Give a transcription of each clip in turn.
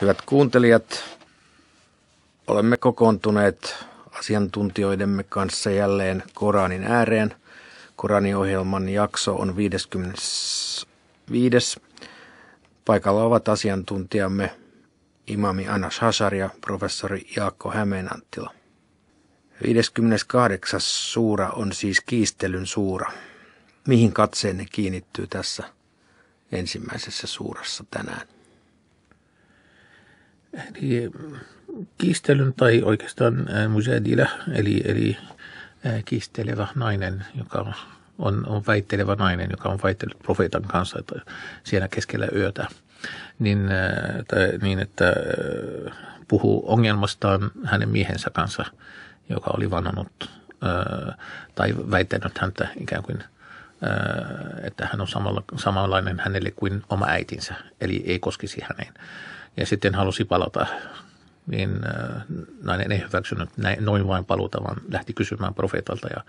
Hyvät kuuntelijat, olemme kokoontuneet asiantuntijoidemme kanssa jälleen Koranin ääreen. Koranin ohjelman jakso on 55. Paikalla ovat asiantuntijamme imami Anas Hashar ja professori Jaakko Hämeenanttila. 58. suura on siis kiistelyn suura. Mihin katseenne kiinnittyy tässä ensimmäisessä suurassa tänään? Eli eh, kiistelyn tai oikeastaan eh, mujadila, eli, eli eh, kiistelevä nainen, joka on, on väittelevä nainen, joka on väittellyt profeetan kanssa että siellä keskellä yötä, niin, tai, niin että puhuu ongelmastaan hänen miehensä kanssa, joka oli vannonut tai väittänyt häntä ikään kuin – Öö, että hän on samalla, samanlainen hänelle kuin oma äitinsä, eli ei koskisi häneen. Ja sitten halusi palata, niin öö, nainen ei hyväksynyt näin, noin vain paluuta, vaan lähti kysymään profeetalta. Ja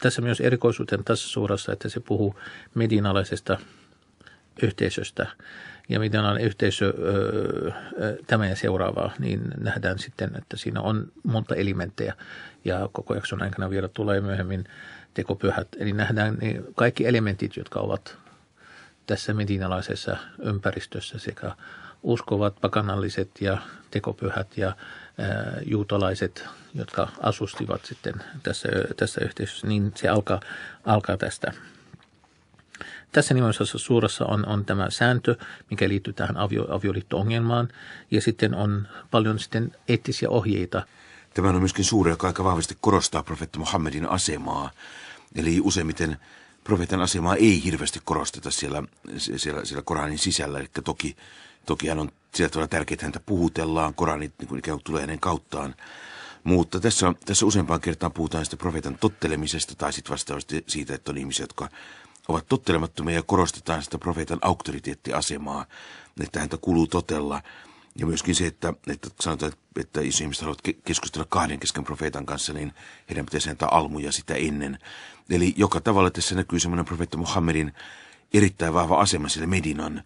tässä myös erikoisuuteen tässä suurassa, että se puhuu medinalaisesta yhteisöstä ja miten on yhteisö öö, tämä ja seuraavaa, niin nähdään sitten, että siinä on monta elementtejä ja koko jakson aikana vielä tulee myöhemmin – tekopyhät. Eli nähdään ne kaikki elementit, jotka ovat tässä medinalaisessa ympäristössä sekä uskovat, pakanalliset ja tekopyhät ja ää, äh, juutalaiset, jotka asustivat sitten tässä, tässä yhteisössä, niin se alkaa, alkaa tästä. Tässä nimenomaisessa suurassa on, on tämä sääntö, mikä liittyy tähän avio, avioliitto-ongelmaan, ja sitten on paljon sitten eettisiä ohjeita – Tämä on myöskin suuri, joka aika vahvasti korostaa profeetta Muhammedin asemaa. Eli useimmiten profeetan asemaa ei hirveästi korosteta siellä, siellä, siellä Koranin sisällä. Eli toki, toki hän on sillä tavalla tärkeää, että häntä puhutellaan, Koranit niin kuin ikään kuin tulee hänen kauttaan. Mutta tässä, tässä useampaan kertaan puhutaan sitä profeetan tottelemisesta tai sitten vastaavasti siitä, että on ihmisiä, jotka ovat tottelemattomia ja korostetaan sitä profeetan auktoriteettiasemaa, että häntä kuluu totella – ja myöskin se, että, että sanotaan, että jos ihmiset haluavat keskustella kahden kesken profeetan kanssa, niin heidän pitäisi antaa almuja sitä ennen. Eli joka tavalla tässä näkyy semmoinen profeetta Muhammedin erittäin vahva asema siellä Medinan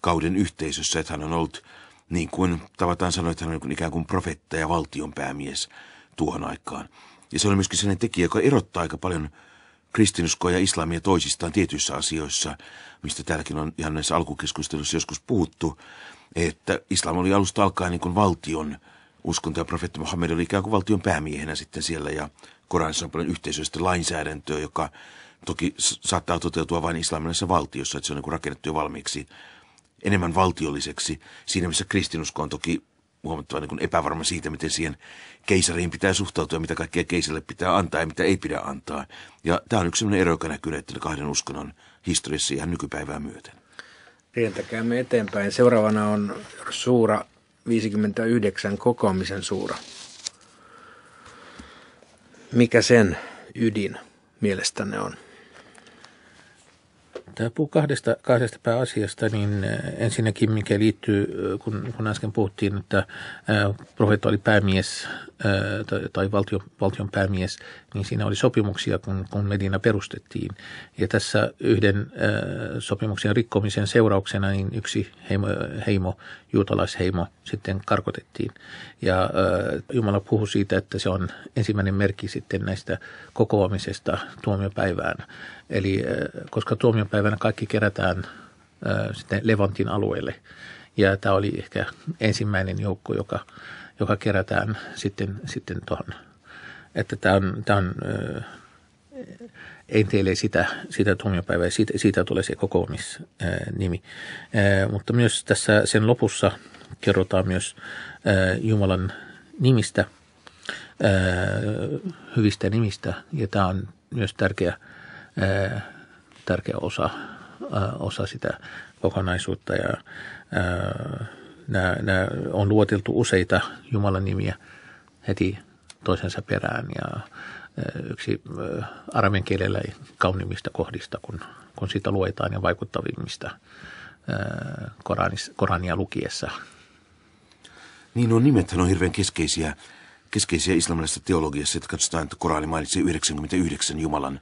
kauden yhteisössä, että hän on ollut, niin kuin tavataan sanoa, että hän on niin ikään kuin profetta ja valtionpäämies tuohon aikaan. Ja se on myöskin sellainen tekijä, joka erottaa aika paljon kristinuskoa ja islamia toisistaan tietyissä asioissa, mistä täälläkin on ihan näissä alkukeskustelussa joskus puhuttu että islam oli alusta alkaen niin kuin valtion uskonto ja profeetta Muhammed oli ikään kuin valtion päämiehenä sitten siellä ja Koranissa on paljon yhteisöistä lainsäädäntöä, joka toki saattaa toteutua vain islamilaisessa valtiossa, että se on niin kuin rakennettu jo valmiiksi enemmän valtiolliseksi. Siinä missä kristinusko on toki huomattavan niin epävarma siitä, miten siihen keisariin pitää suhtautua, mitä kaikkea keisille pitää antaa ja mitä ei pidä antaa. Ja tämä on yksi sellainen ero, joka näkyy kahden uskonnon historiassa ihan nykypäivää myöten. Pientäkäämme eteenpäin. Seuraavana on suura 59 kokoamisen suura. Mikä sen ydin mielestänne on? Tämä puhuu kahdesta, kahdesta pääasiasta, niin äh, ensinnäkin mikä liittyy, äh, kun, kun äsken puhuttiin, että äh, profeetta oli päämies tai, tai valtio, valtion päämies, niin siinä oli sopimuksia, kun, kun Medina perustettiin. Ja tässä yhden sopimuksen rikkomisen seurauksena niin yksi heimo, heimo, juutalaisheimo, sitten karkotettiin. Ja Jumala puhuu siitä, että se on ensimmäinen merkki sitten näistä kokoamisesta tuomiopäivään. Eli koska tuomiopäivänä kaikki kerätään sitten Levantin alueelle. Ja tämä oli ehkä ensimmäinen joukko, joka joka kerätään sitten, sitten tuohon. Että tämä on, tämä on ei teille sitä, sitä tuomiopäivää, siitä, siitä tulee se kokoomisnimi. Mutta myös tässä sen lopussa kerrotaan myös Jumalan nimistä, hyvistä nimistä, ja tämä on myös tärkeä, tärkeä osa, osa sitä kokonaisuutta ja nämä, nämä on luoteltu useita Jumalan nimiä heti toisensa perään ja äh, yksi äh, aramen kielellä kauniimmista kohdista, kun, kun sitä luetaan ja vaikuttavimmista äh, Koranis, Korania lukiessa. Niin, on nimet on hirveän keskeisiä, keskeisiä islamilaisessa teologiassa, että katsotaan, että Korani mainitsi 99 Jumalan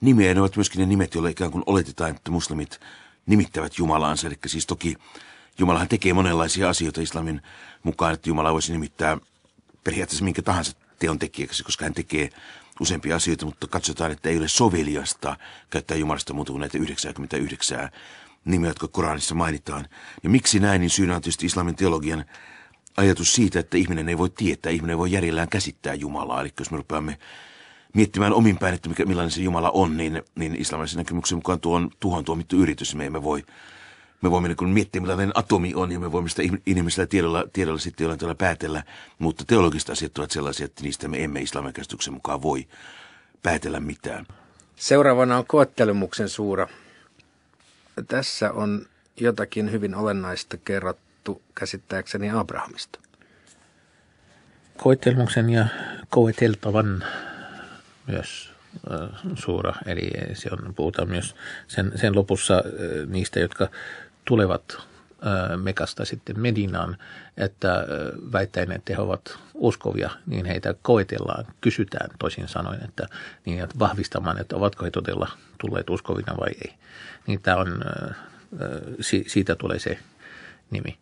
nimeä. Ne ovat myöskin ne nimet, joilla ikään kuin oletetaan, että muslimit nimittävät Jumalaansa. Eli siis toki Jumalahan tekee monenlaisia asioita islamin mukaan, että Jumala voisi nimittää periaatteessa minkä tahansa teon tekijäksi, koska hän tekee useampia asioita, mutta katsotaan, että ei ole soveliasta käyttää Jumalasta muuta kuin näitä 99 nimeä, jotka Koranissa mainitaan. Ja miksi näin, niin syynä on tietysti islamin teologian ajatus siitä, että ihminen ei voi tietää, ihminen ei voi järjellään käsittää Jumalaa. Eli jos me rupeamme miettimään omin päin, että mikä, millainen se Jumala on, niin, niin islamilaisen näkemyksen mukaan tuo on tuhon tuomittu yritys. Me emme voi me voimme niin miettiä, millainen atomi on, ja me voimme sitä inhimillisellä tiedolla, tiedolla sitten jollain tavalla päätellä, mutta teologiset asiat ovat sellaisia, että niistä me emme islamin käsityksen mukaan voi päätellä mitään. Seuraavana on koettelemuksen suura. Tässä on jotakin hyvin olennaista kerrottu käsittääkseni Abrahamista. Koettelemuksen ja koeteltavan myös äh, suura, eli se on, puhutaan myös sen, sen lopussa äh, niistä, jotka tulevat Mekasta sitten Medinaan, että väittäen, että he ovat uskovia, niin heitä koetellaan, kysytään toisin sanoen, että, niin, että vahvistamaan, että ovatko he todella tulleet uskovina vai ei. Niin tämä on, siitä tulee se nimi.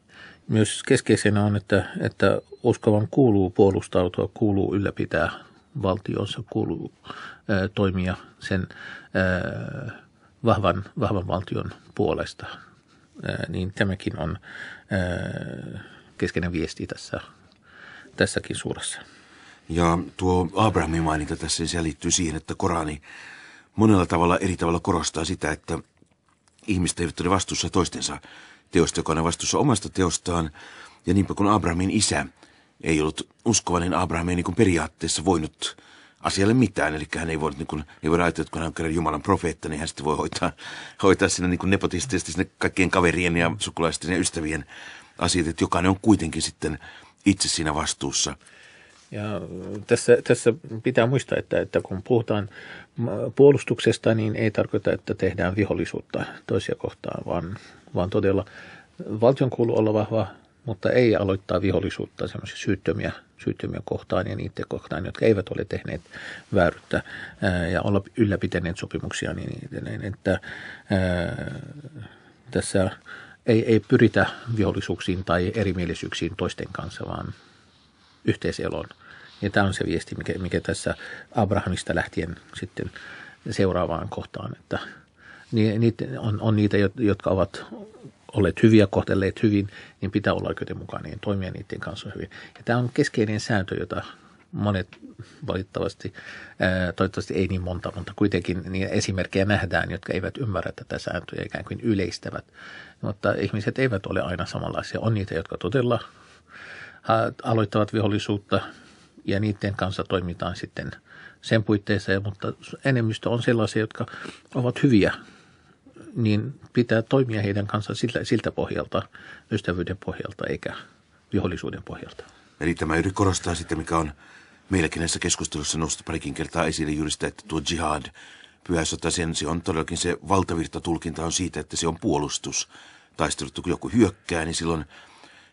Myös keskeisenä on, että, että uskovan kuuluu puolustautua, kuuluu ylläpitää valtionsa, kuuluu toimia sen vahvan, vahvan valtion puolesta – Äh, niin tämäkin on äh, keskeinen viesti tässä, tässäkin suurassa. Ja tuo Abrahamin maininta tässä se liittyy siihen, että Korani monella tavalla eri tavalla korostaa sitä, että ihmiset eivät ole vastuussa toistensa teosta, joka on vastuussa omasta teostaan. Ja niinpä kun Abrahamin isä ei ollut uskovainen Abraham ei niin kuin periaatteessa voinut asialle mitään. Eli hän ei voi, niin kuin, ei voi ajatella, että kun hän on kerran Jumalan profeetta, niin hän sitten voi hoitaa, hoitaa sinne niin nepotistisesti sinne kaikkien kaverien ja sukulaisten ja ystävien asiat, että jokainen on kuitenkin sitten itse siinä vastuussa. Ja tässä, tässä pitää muistaa, että, että kun puhutaan puolustuksesta, niin ei tarkoita, että tehdään vihollisuutta toisia kohtaan, vaan, vaan todella valtion kuuluu olla vahva mutta ei aloittaa vihollisuutta semmoisia syyttömiä, syyttömiä kohtaan ja niiden kohtaan, jotka eivät ole tehneet vääryttä ja olla ylläpitäneet sopimuksia, niin, niin että ää, tässä ei, ei pyritä vihollisuuksiin tai erimielisyyksiin toisten kanssa, vaan yhteiseloon. Ja tämä on se viesti, mikä, mikä tässä Abrahamista lähtien sitten seuraavaan kohtaan, että on, on niitä, jotka ovat olleet hyviä, kohdelleet hyvin, niin pitää olla oikeudenmukainen niin ja toimia niiden kanssa hyvin. Ja tämä on keskeinen sääntö, jota monet valitettavasti, toivottavasti ei niin monta, mutta kuitenkin niin esimerkkejä nähdään, jotka eivät ymmärrä tätä sääntöä ikään kuin yleistävät. Mutta ihmiset eivät ole aina samanlaisia. On niitä, jotka todella aloittavat vihollisuutta ja niiden kanssa toimitaan sitten sen puitteissa, mutta enemmistö on sellaisia, jotka ovat hyviä niin pitää toimia heidän kanssaan siltä, siltä pohjalta, ystävyyden pohjalta eikä vihollisuuden pohjalta. Eli tämä juuri korostaa sitten, mikä on meilläkin näissä keskustelussa noussut parikin kertaa esille juuri sitä, että tuo jihad, pyhäisota, sen se on todellakin se valtavirta tulkinta on siitä, että se on puolustus. Taistelut, kun joku hyökkää, niin silloin,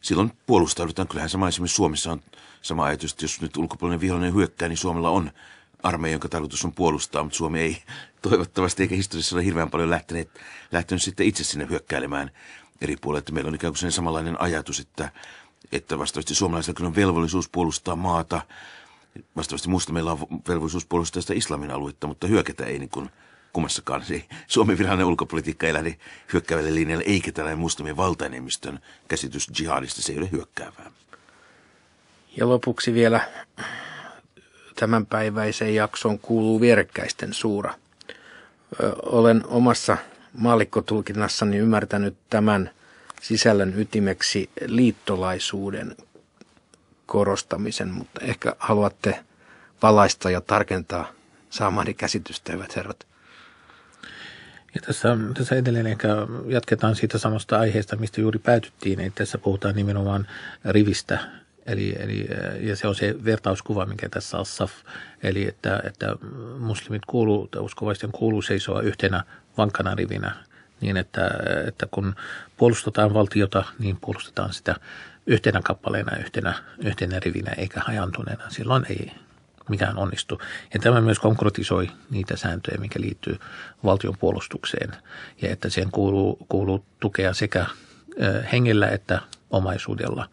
silloin puolustaudutaan. Kyllähän sama esimerkiksi Suomessa on sama ajatus, että jos nyt ulkopuolinen vihollinen hyökkää, niin Suomella on armeija, jonka tarkoitus on puolustaa, mutta Suomi ei toivottavasti eikä historiassa ole hirveän paljon lähtenyt, lähtenyt sitten itse sinne hyökkäilemään eri puolille. Että meillä on ikään kuin samanlainen ajatus, että, että vastaavasti suomalaisilla on velvollisuus puolustaa maata, vastaavasti muusta meillä on velvollisuus puolustaa sitä islamin aluetta, mutta hyökätä ei niin kuin kummassakaan. Suomen virallinen ulkopolitiikka ei lähde niin hyökkäävälle linjalle, eikä tällainen muslimien valtaenemmistön käsitys jihadista, se ei ole hyökkäävää. Ja lopuksi vielä Tämänpäiväiseen jaksoon kuuluu vierekkäisten suura. Olen omassa maallikkotulkinnassani ymmärtänyt tämän sisällön ytimeksi liittolaisuuden korostamisen, mutta ehkä haluatte valaista ja tarkentaa saamani käsitystä, hyvät herrat. Ja tässä, tässä edelleen ehkä jatketaan siitä samasta aiheesta, mistä juuri päätyttiin. Eli tässä puhutaan nimenomaan rivistä Eli, eli, äh, ja se on se vertauskuva, minkä tässä Assaf, eli että, että muslimit kuuluu, tai uskovaisten kuuluu seisoa yhtenä vankana rivinä, niin että, että kun puolustetaan valtiota, niin puolustetaan sitä yhtenä kappaleena, yhtenä, yhtenä rivinä eikä hajantuneena. Silloin ei mikään onnistu. Ja tämä myös konkretisoi niitä sääntöjä, mikä liittyy valtion puolustukseen ja että siihen kuuluu, kuuluu tukea sekä äh, hengellä että omaisuudella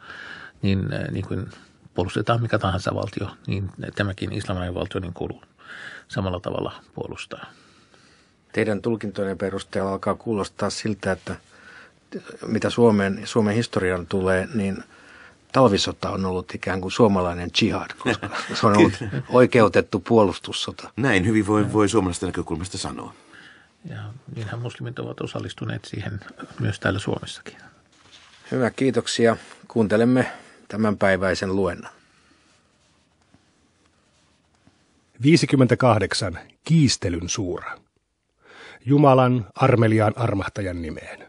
niin, äh, niin kuin puolustetaan mikä tahansa valtio, niin tämäkin islamilainen valtio niin kuuluu samalla tavalla puolustaa. Teidän tulkintojen perusteella alkaa kuulostaa siltä, että mitä Suomen, Suomen historian tulee, niin talvisota on ollut ikään kuin suomalainen jihad, koska se on ollut oikeutettu puolustussota. Näin hyvin voi, voi suomalaisesta näkökulmasta sanoa. Ja niinhän muslimit ovat osallistuneet siihen myös täällä Suomessakin. Hyvä, kiitoksia. Kuuntelemme tämänpäiväisen luennon. 58. Kiistelyn suura. Jumalan armeliaan armahtajan nimeen.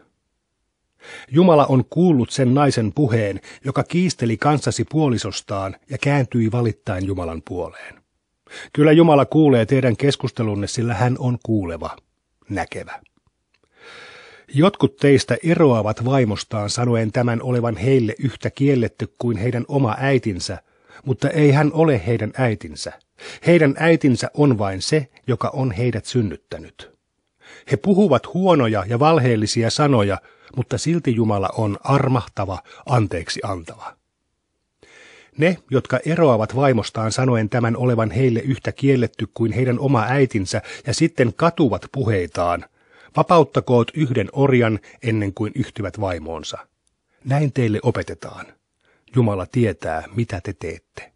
Jumala on kuullut sen naisen puheen, joka kiisteli kanssasi puolisostaan ja kääntyi valittain Jumalan puoleen. Kyllä Jumala kuulee teidän keskustelunne, sillä hän on kuuleva, näkevä. Jotkut teistä eroavat vaimostaan sanoen tämän olevan heille yhtä kielletty kuin heidän oma äitinsä, mutta ei hän ole heidän äitinsä. Heidän äitinsä on vain se, joka on heidät synnyttänyt. He puhuvat huonoja ja valheellisia sanoja, mutta silti Jumala on armahtava, anteeksi antava. Ne, jotka eroavat vaimostaan sanoen tämän olevan heille yhtä kielletty kuin heidän oma äitinsä ja sitten katuvat puheitaan – Vapauttakoot yhden orjan ennen kuin yhtyvät vaimoonsa. Näin teille opetetaan. Jumala tietää, mitä te teette.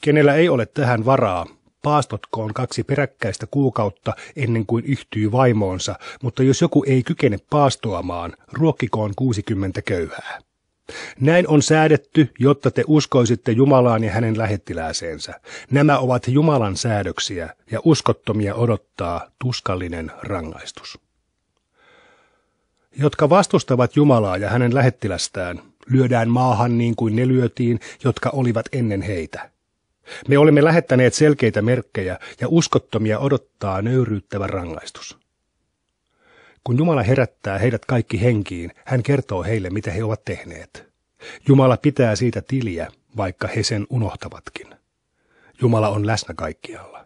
Kenellä ei ole tähän varaa, paastotkoon kaksi peräkkäistä kuukautta ennen kuin yhtyy vaimoonsa, mutta jos joku ei kykene paastoamaan, ruokkikoon 60 köyhää. Näin on säädetty, jotta te uskoisitte Jumalaan ja hänen lähettilääseensä. Nämä ovat Jumalan säädöksiä, ja uskottomia odottaa tuskallinen rangaistus. Jotka vastustavat Jumalaa ja hänen lähettilästään, lyödään maahan niin kuin ne lyötiin, jotka olivat ennen heitä. Me olemme lähettäneet selkeitä merkkejä, ja uskottomia odottaa nöyryyttävä rangaistus. Kun Jumala herättää heidät kaikki henkiin, hän kertoo heille, mitä he ovat tehneet. Jumala pitää siitä tiliä, vaikka he sen unohtavatkin. Jumala on läsnä kaikkialla.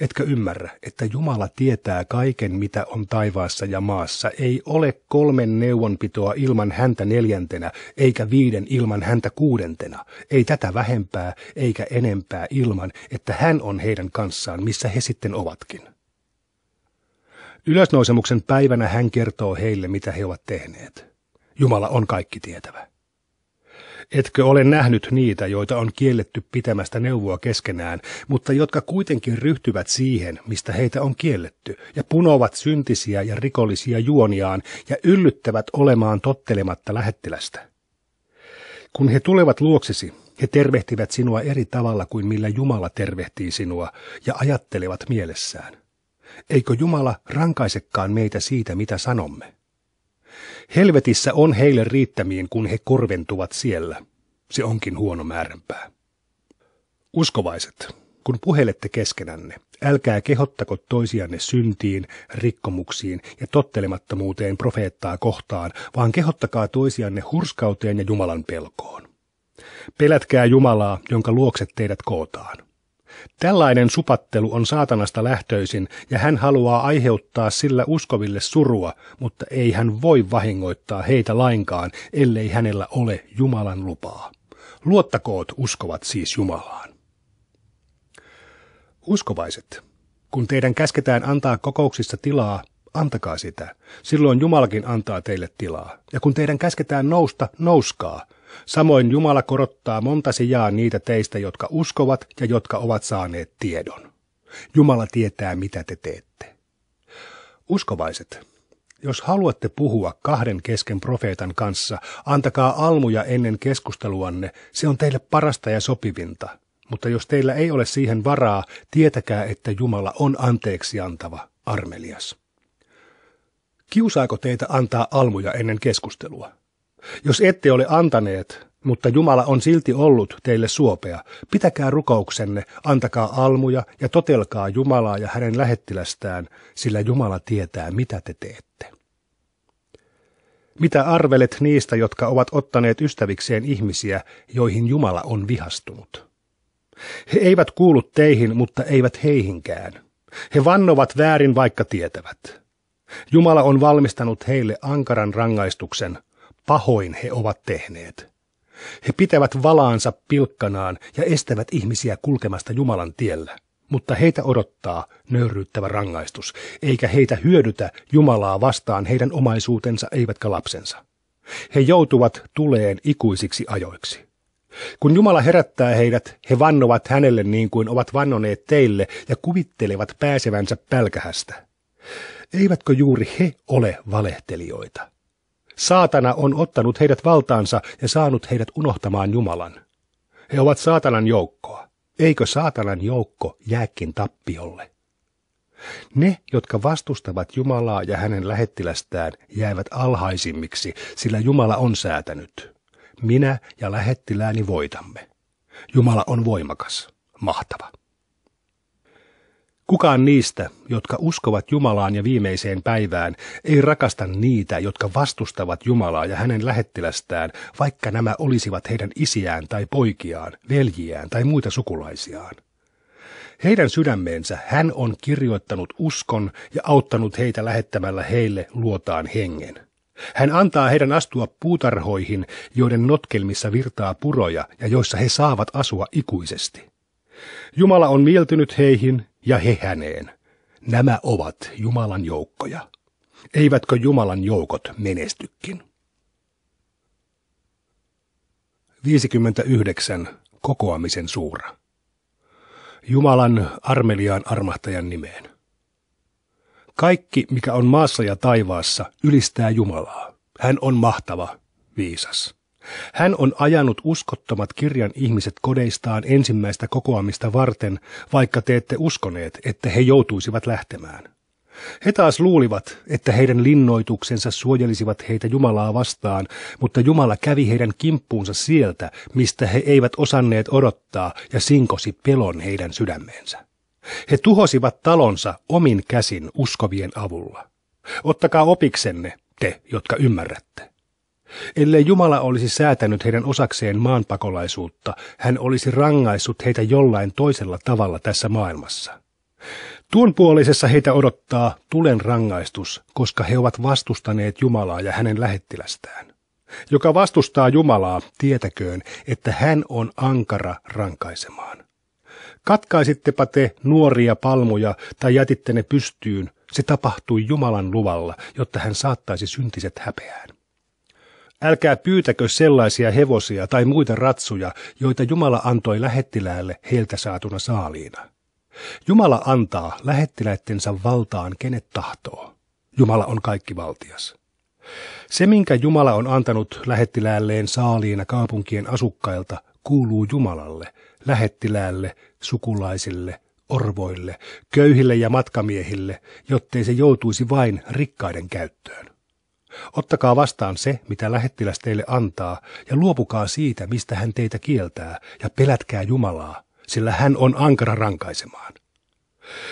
Etkä ymmärrä, että Jumala tietää kaiken, mitä on taivaassa ja maassa. Ei ole kolmen neuvonpitoa ilman häntä neljäntenä, eikä viiden ilman häntä kuudentena. Ei tätä vähempää eikä enempää ilman, että hän on heidän kanssaan, missä he sitten ovatkin. Ylösnousemuksen päivänä hän kertoo heille, mitä he ovat tehneet. Jumala on kaikki tietävä. Etkö ole nähnyt niitä, joita on kielletty pitämästä neuvoa keskenään, mutta jotka kuitenkin ryhtyvät siihen, mistä heitä on kielletty, ja punovat syntisiä ja rikollisia juoniaan ja yllyttävät olemaan tottelematta lähettilästä? Kun he tulevat luoksesi, he tervehtivät sinua eri tavalla kuin millä Jumala tervehtii sinua ja ajattelevat mielessään – Eikö Jumala rankaisekaan meitä siitä, mitä sanomme? Helvetissä on heille riittämiin, kun he korventuvat siellä. Se onkin huono määränpää. Uskovaiset, kun puhelette keskenänne, älkää kehottako toisianne syntiin, rikkomuksiin ja tottelemattomuuteen profeettaa kohtaan, vaan kehottakaa toisianne hurskauteen ja Jumalan pelkoon. Pelätkää Jumalaa, jonka luokset teidät kootaan. Tällainen supattelu on saatanasta lähtöisin ja hän haluaa aiheuttaa sillä uskoville surua, mutta ei hän voi vahingoittaa heitä lainkaan, ellei hänellä ole Jumalan lupaa. Luottakoot uskovat siis Jumalaan. Uskovaiset, kun teidän käsketään antaa kokouksissa tilaa, antakaa sitä. Silloin Jumalakin antaa teille tilaa. Ja kun teidän käsketään nousta, nouskaa – Samoin Jumala korottaa monta sijaa niitä teistä, jotka uskovat ja jotka ovat saaneet tiedon. Jumala tietää, mitä te teette. Uskovaiset, jos haluatte puhua kahden kesken profeetan kanssa, antakaa almuja ennen keskusteluanne, se on teille parasta ja sopivinta. Mutta jos teillä ei ole siihen varaa, tietäkää, että Jumala on anteeksi antava, armelias. Kiusaako teitä antaa almuja ennen keskustelua? Jos ette ole antaneet, mutta Jumala on silti ollut teille suopea, pitäkää rukouksenne, antakaa almuja ja totelkaa Jumalaa ja hänen lähettilästään, sillä Jumala tietää, mitä te teette. Mitä arvelet niistä, jotka ovat ottaneet ystävikseen ihmisiä, joihin Jumala on vihastunut? He eivät kuulu teihin, mutta eivät heihinkään. He vannovat väärin, vaikka tietävät. Jumala on valmistanut heille ankaran rangaistuksen, pahoin he ovat tehneet. He pitävät valaansa pilkkanaan ja estävät ihmisiä kulkemasta Jumalan tiellä, mutta heitä odottaa nöyryyttävä rangaistus, eikä heitä hyödytä Jumalaa vastaan heidän omaisuutensa eivätkä lapsensa. He joutuvat tuleen ikuisiksi ajoiksi. Kun Jumala herättää heidät, he vannovat hänelle niin kuin ovat vannoneet teille ja kuvittelevat pääsevänsä pälkähästä. Eivätkö juuri he ole valehtelijoita? Saatana on ottanut heidät valtaansa ja saanut heidät unohtamaan Jumalan. He ovat saatanan joukkoa. Eikö saatanan joukko jääkin tappiolle? Ne, jotka vastustavat Jumalaa ja hänen lähettilästään, jäävät alhaisimmiksi, sillä Jumala on säätänyt. Minä ja lähettilääni voitamme. Jumala on voimakas, mahtava. Kukaan niistä, jotka uskovat Jumalaan ja viimeiseen päivään, ei rakasta niitä, jotka vastustavat Jumalaa ja hänen lähettilästään, vaikka nämä olisivat heidän isiään tai poikiaan, veljiään tai muita sukulaisiaan. Heidän sydämeensä hän on kirjoittanut uskon ja auttanut heitä lähettämällä heille luotaan hengen. Hän antaa heidän astua puutarhoihin, joiden notkelmissa virtaa puroja ja joissa he saavat asua ikuisesti. Jumala on mieltynyt heihin ja he häneen. Nämä ovat Jumalan joukkoja. Eivätkö Jumalan joukot menestykin? 59. Kokoamisen suura. Jumalan armeliaan armahtajan nimeen. Kaikki, mikä on maassa ja taivaassa, ylistää Jumalaa. Hän on mahtava, viisas. Hän on ajanut uskottomat kirjan ihmiset kodeistaan ensimmäistä kokoamista varten, vaikka te ette uskoneet, että he joutuisivat lähtemään. He taas luulivat, että heidän linnoituksensa suojelisivat heitä Jumalaa vastaan, mutta Jumala kävi heidän kimppuunsa sieltä, mistä he eivät osanneet odottaa ja sinkosi pelon heidän sydämeensä. He tuhosivat talonsa omin käsin uskovien avulla. Ottakaa opiksenne, te, jotka ymmärrätte. Ellei Jumala olisi säätänyt heidän osakseen maanpakolaisuutta, hän olisi rangaissut heitä jollain toisella tavalla tässä maailmassa. Tuon puolisessa heitä odottaa tulen rangaistus, koska he ovat vastustaneet Jumalaa ja hänen lähettilästään. Joka vastustaa Jumalaa, tietäköön, että hän on ankara rankaisemaan. Katkaisittepa te nuoria palmuja tai jätitte ne pystyyn, se tapahtui Jumalan luvalla, jotta hän saattaisi syntiset häpeään. Älkää pyytäkö sellaisia hevosia tai muita ratsuja, joita Jumala antoi lähettiläälle heiltä saatuna saaliina. Jumala antaa lähettiläittensä valtaan kenet tahtoo. Jumala on kaikkivaltias. Se, minkä Jumala on antanut lähettiläälleen saaliina kaupunkien asukkailta, kuuluu Jumalalle, lähettiläälle, sukulaisille, orvoille, köyhille ja matkamiehille, jottei se joutuisi vain rikkaiden käyttöön. Ottakaa vastaan se, mitä lähettiläs teille antaa, ja luopukaa siitä, mistä hän teitä kieltää, ja pelätkää Jumalaa, sillä hän on ankara rankaisemaan.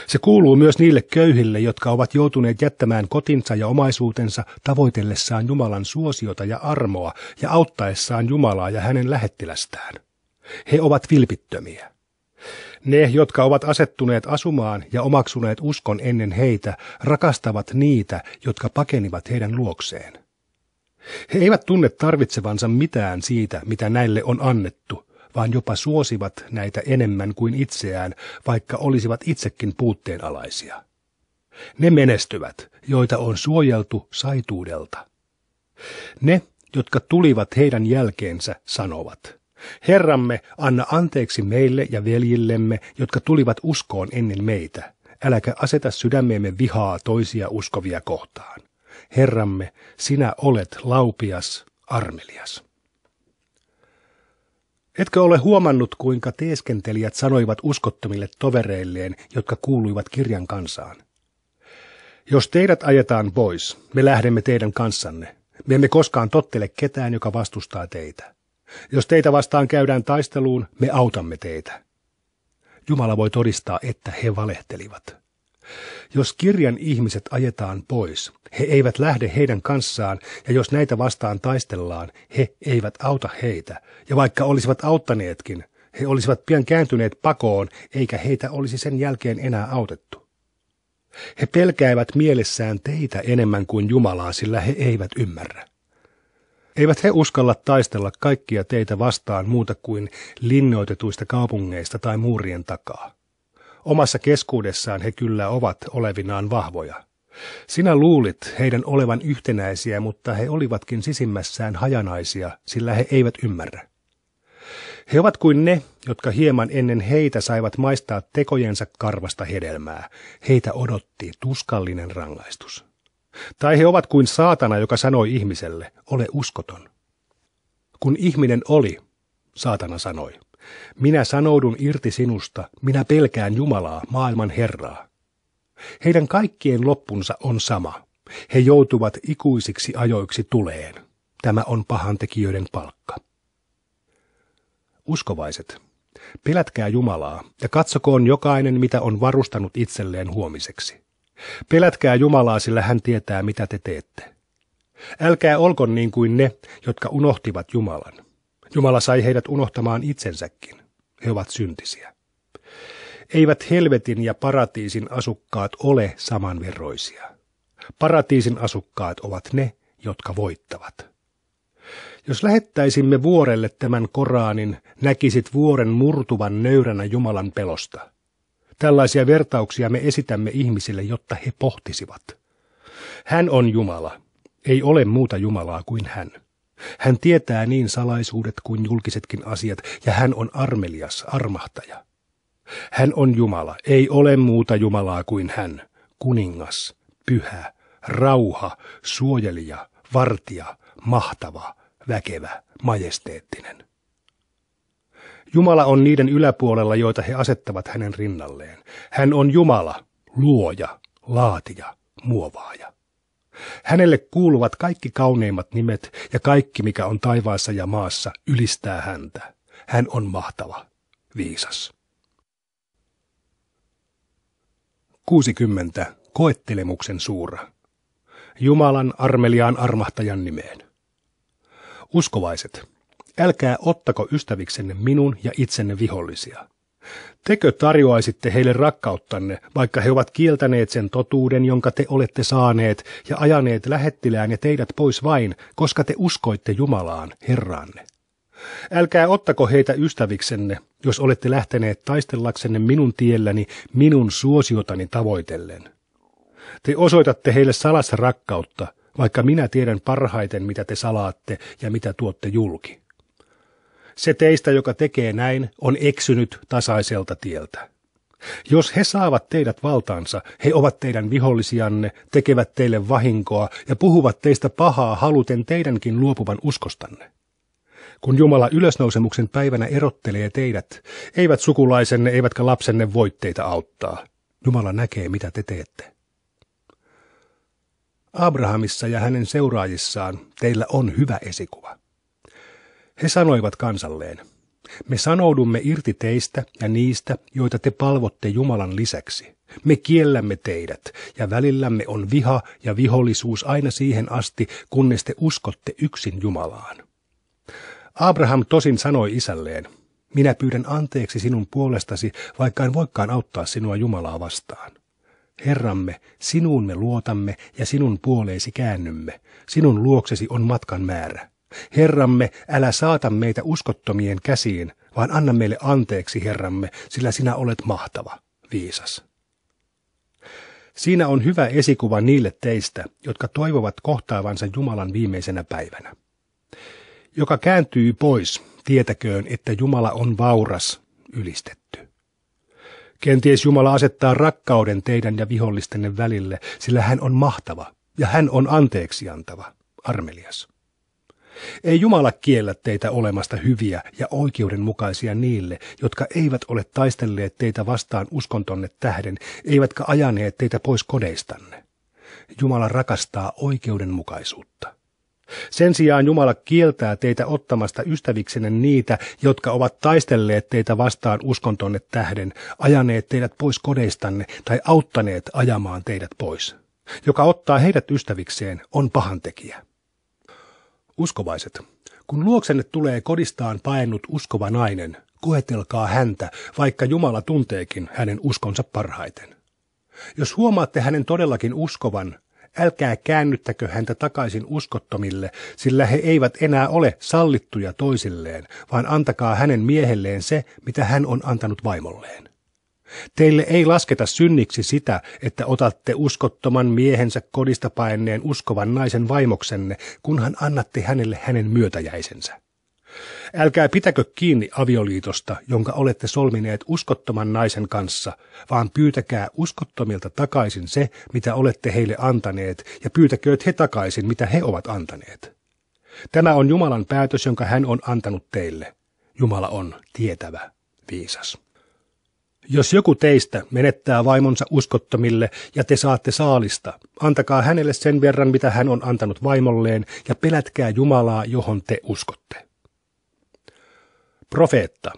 Se kuuluu myös niille köyhille, jotka ovat joutuneet jättämään kotinsa ja omaisuutensa tavoitellessaan Jumalan suosiota ja armoa ja auttaessaan Jumalaa ja hänen lähettilästään. He ovat vilpittömiä. Ne, jotka ovat asettuneet asumaan ja omaksuneet uskon ennen heitä, rakastavat niitä, jotka pakenivat heidän luokseen. He eivät tunne tarvitsevansa mitään siitä, mitä näille on annettu, vaan jopa suosivat näitä enemmän kuin itseään, vaikka olisivat itsekin puutteenalaisia. Ne menestyvät, joita on suojeltu saituudelta. Ne, jotka tulivat heidän jälkeensä, sanovat – Herramme, anna anteeksi meille ja veljillemme, jotka tulivat uskoon ennen meitä. Äläkä aseta sydämeemme vihaa toisia uskovia kohtaan. Herramme, sinä olet laupias, armelias. Etkö ole huomannut, kuinka teeskentelijät sanoivat uskottomille tovereilleen, jotka kuuluivat kirjan kansaan? Jos teidät ajetaan pois, me lähdemme teidän kanssanne. Me emme koskaan tottele ketään, joka vastustaa teitä. Jos teitä vastaan käydään taisteluun, me autamme teitä. Jumala voi todistaa, että he valehtelivat. Jos kirjan ihmiset ajetaan pois, he eivät lähde heidän kanssaan, ja jos näitä vastaan taistellaan, he eivät auta heitä, ja vaikka olisivat auttaneetkin, he olisivat pian kääntyneet pakoon, eikä heitä olisi sen jälkeen enää autettu. He pelkäävät mielessään teitä enemmän kuin Jumalaa, sillä he eivät ymmärrä. Eivät he uskalla taistella kaikkia teitä vastaan muuta kuin linnoitetuista kaupungeista tai muurien takaa. Omassa keskuudessaan he kyllä ovat olevinaan vahvoja. Sinä luulit heidän olevan yhtenäisiä, mutta he olivatkin sisimmässään hajanaisia, sillä he eivät ymmärrä. He ovat kuin ne, jotka hieman ennen heitä saivat maistaa tekojensa karvasta hedelmää. Heitä odotti tuskallinen rangaistus. Tai he ovat kuin saatana, joka sanoi ihmiselle, ole uskoton. Kun ihminen oli, saatana sanoi, minä sanoudun irti sinusta, minä pelkään Jumalaa, maailman Herraa. Heidän kaikkien loppunsa on sama. He joutuvat ikuisiksi ajoiksi tuleen. Tämä on pahantekijöiden palkka. Uskovaiset, pelätkää Jumalaa ja katsokoon jokainen, mitä on varustanut itselleen huomiseksi. Pelätkää Jumalaa, sillä hän tietää, mitä te teette. Älkää olko niin kuin ne, jotka unohtivat Jumalan. Jumala sai heidät unohtamaan itsensäkin. He ovat syntisiä. Eivät helvetin ja paratiisin asukkaat ole samanveroisia. Paratiisin asukkaat ovat ne, jotka voittavat. Jos lähettäisimme vuorelle tämän Koranin, näkisit vuoren murtuvan nöyränä Jumalan pelosta – Tällaisia vertauksia me esitämme ihmisille, jotta he pohtisivat. Hän on Jumala. Ei ole muuta Jumalaa kuin hän. Hän tietää niin salaisuudet kuin julkisetkin asiat, ja hän on armelias, armahtaja. Hän on Jumala, ei ole muuta Jumalaa kuin hän, kuningas, pyhä, rauha, suojelija, vartija, mahtava, väkevä, majesteettinen. Jumala on niiden yläpuolella, joita he asettavat hänen rinnalleen. Hän on Jumala, luoja, laatija, muovaaja. Hänelle kuuluvat kaikki kauneimmat nimet ja kaikki, mikä on taivaassa ja maassa, ylistää häntä. Hän on mahtava, viisas. 60. Koettelemuksen suura. Jumalan armeliaan armahtajan nimeen. Uskovaiset, älkää ottako ystäviksenne minun ja itsenne vihollisia. Tekö tarjoaisitte heille rakkauttanne, vaikka he ovat kieltäneet sen totuuden, jonka te olette saaneet, ja ajaneet lähettilään ja teidät pois vain, koska te uskoitte Jumalaan, Herranne? Älkää ottako heitä ystäviksenne, jos olette lähteneet taistellaksenne minun tielläni, minun suosiotani tavoitellen. Te osoitatte heille salassa rakkautta, vaikka minä tiedän parhaiten, mitä te salaatte ja mitä tuotte julki. Se teistä, joka tekee näin, on eksynyt tasaiselta tieltä. Jos he saavat teidät valtaansa, he ovat teidän vihollisianne, tekevät teille vahinkoa ja puhuvat teistä pahaa haluten teidänkin luopuvan uskostanne. Kun Jumala ylösnousemuksen päivänä erottelee teidät, eivät sukulaisenne eivätkä lapsenne voi teitä auttaa. Jumala näkee, mitä te teette. Abrahamissa ja hänen seuraajissaan teillä on hyvä esikuva. He sanoivat kansalleen, me sanoudumme irti teistä ja niistä, joita te palvotte Jumalan lisäksi. Me kiellämme teidät, ja välillämme on viha ja vihollisuus aina siihen asti, kunnes te uskotte yksin Jumalaan. Abraham tosin sanoi isälleen, minä pyydän anteeksi sinun puolestasi, vaikka en voikaan auttaa sinua Jumalaa vastaan. Herramme, sinuun me luotamme ja sinun puoleesi käännymme. Sinun luoksesi on matkan määrä. Herramme, älä saata meitä uskottomien käsiin, vaan anna meille anteeksi, Herramme, sillä sinä olet mahtava, viisas. Siinä on hyvä esikuva niille teistä, jotka toivovat kohtaavansa Jumalan viimeisenä päivänä. Joka kääntyy pois, tietäköön, että Jumala on vauras, ylistetty. Kenties Jumala asettaa rakkauden teidän ja vihollistenne välille, sillä hän on mahtava ja hän on anteeksiantava, armelias. Ei Jumala kiellä teitä olemasta hyviä ja oikeudenmukaisia niille, jotka eivät ole taistelleet teitä vastaan uskontonne tähden, eivätkä ajaneet teitä pois kodeistanne. Jumala rakastaa oikeudenmukaisuutta. Sen sijaan Jumala kieltää teitä ottamasta ystäviksenne niitä, jotka ovat taistelleet teitä vastaan uskontonne tähden, ajaneet teidät pois kodeistanne tai auttaneet ajamaan teidät pois. Joka ottaa heidät ystävikseen, on pahantekijä. Uskovaiset, kun luoksenne tulee kodistaan paennut uskova nainen, koetelkaa häntä, vaikka Jumala tunteekin hänen uskonsa parhaiten. Jos huomaatte hänen todellakin uskovan, älkää käännyttäkö häntä takaisin uskottomille, sillä he eivät enää ole sallittuja toisilleen, vaan antakaa hänen miehelleen se, mitä hän on antanut vaimolleen. Teille ei lasketa synniksi sitä, että otatte uskottoman miehensä kodista paenneen uskovan naisen vaimoksenne, kunhan annatte hänelle hänen myötäjäisensä. Älkää pitäkö kiinni avioliitosta, jonka olette solmineet uskottoman naisen kanssa, vaan pyytäkää uskottomilta takaisin se, mitä olette heille antaneet, ja pyytäkööt he takaisin, mitä he ovat antaneet. Tämä on Jumalan päätös, jonka hän on antanut teille. Jumala on tietävä, viisas. Jos joku teistä menettää vaimonsa uskottomille ja te saatte saalista, antakaa hänelle sen verran, mitä hän on antanut vaimolleen, ja pelätkää Jumalaa, johon te uskotte. Profeetta,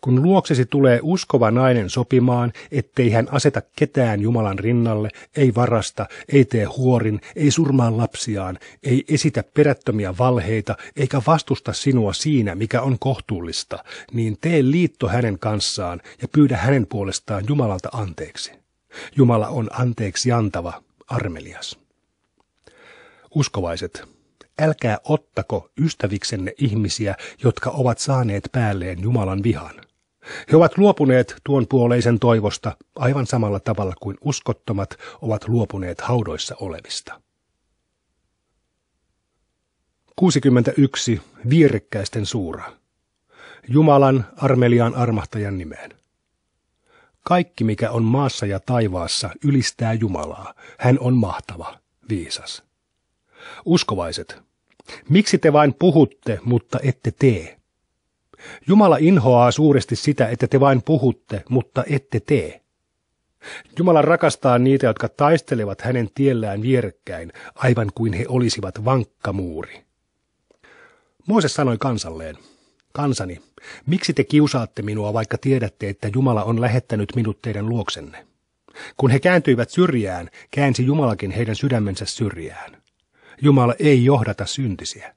kun luoksesi tulee uskova nainen sopimaan, ettei hän aseta ketään Jumalan rinnalle, ei varasta, ei tee huorin, ei surmaa lapsiaan, ei esitä perättömiä valheita, eikä vastusta sinua siinä, mikä on kohtuullista, niin tee liitto hänen kanssaan ja pyydä hänen puolestaan Jumalalta anteeksi. Jumala on anteeksi antava, armelias. Uskovaiset, älkää ottako ystäviksenne ihmisiä, jotka ovat saaneet päälleen Jumalan vihan. He ovat luopuneet tuon puoleisen toivosta aivan samalla tavalla kuin uskottomat ovat luopuneet haudoissa olevista. 61. Vierekkäisten suura. Jumalan armeliaan armahtajan nimeen. Kaikki, mikä on maassa ja taivaassa, ylistää Jumalaa. Hän on mahtava, viisas. Uskovaiset, miksi te vain puhutte, mutta ette tee? Jumala inhoaa suuresti sitä, että te vain puhutte, mutta ette tee. Jumala rakastaa niitä, jotka taistelevat hänen tiellään vierekkäin, aivan kuin he olisivat vankkamuuri. Mooses sanoi kansalleen, kansani, miksi te kiusaatte minua, vaikka tiedätte, että Jumala on lähettänyt minut teidän luoksenne? Kun he kääntyivät syrjään, käänsi Jumalakin heidän sydämensä syrjään. Jumala ei johdata syntisiä.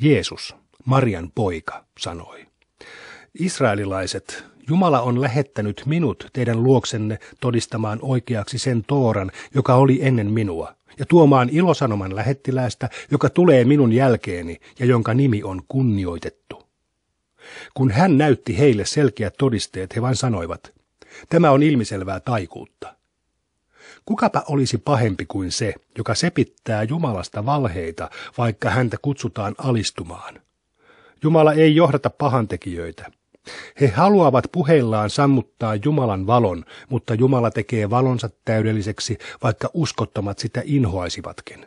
Jeesus, Marian poika, sanoi. Israelilaiset, Jumala on lähettänyt minut teidän luoksenne todistamaan oikeaksi sen tooran, joka oli ennen minua, ja tuomaan ilosanoman lähettiläistä, joka tulee minun jälkeeni ja jonka nimi on kunnioitettu. Kun hän näytti heille selkeät todisteet, he vain sanoivat, tämä on ilmiselvää taikuutta. Kukapa olisi pahempi kuin se, joka sepittää Jumalasta valheita, vaikka häntä kutsutaan alistumaan? Jumala ei johdata pahantekijöitä. He haluavat puheillaan sammuttaa Jumalan valon, mutta Jumala tekee valonsa täydelliseksi, vaikka uskottomat sitä inhoaisivatkin.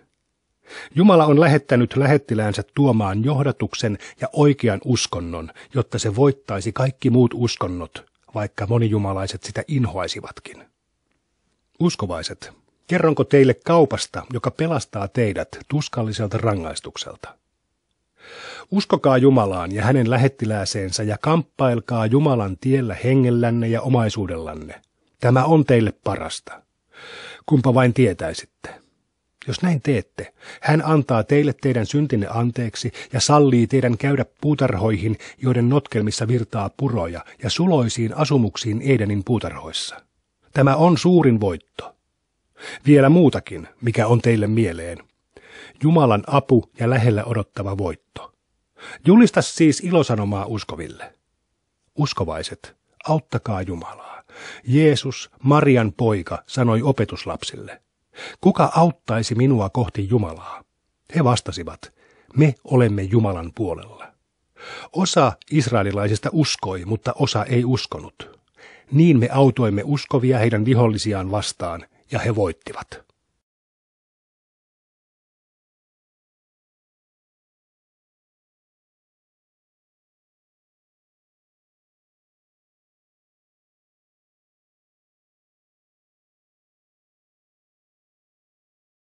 Jumala on lähettänyt lähettiläänsä tuomaan johdatuksen ja oikean uskonnon, jotta se voittaisi kaikki muut uskonnot, vaikka monijumalaiset sitä inhoaisivatkin. Uskovaiset, kerronko teille kaupasta, joka pelastaa teidät tuskalliselta rangaistukselta? Uskokaa Jumalaan ja hänen lähettilääseensä ja kamppailkaa Jumalan tiellä hengellänne ja omaisuudellanne. Tämä on teille parasta. Kumpa vain tietäisitte. Jos näin teette, hän antaa teille teidän syntinne anteeksi ja sallii teidän käydä puutarhoihin, joiden notkelmissa virtaa puroja, ja suloisiin asumuksiin Edenin puutarhoissa. Tämä on suurin voitto. Vielä muutakin, mikä on teille mieleen. Jumalan apu ja lähellä odottava voitto. Julista siis ilosanomaa uskoville. Uskovaiset, auttakaa Jumalaa. Jeesus, Marian poika, sanoi opetuslapsille. Kuka auttaisi minua kohti Jumalaa? He vastasivat, me olemme Jumalan puolella. Osa israelilaisista uskoi, mutta osa ei uskonut. Niin me autoimme uskovia heidän vihollisiaan vastaan, ja he voittivat.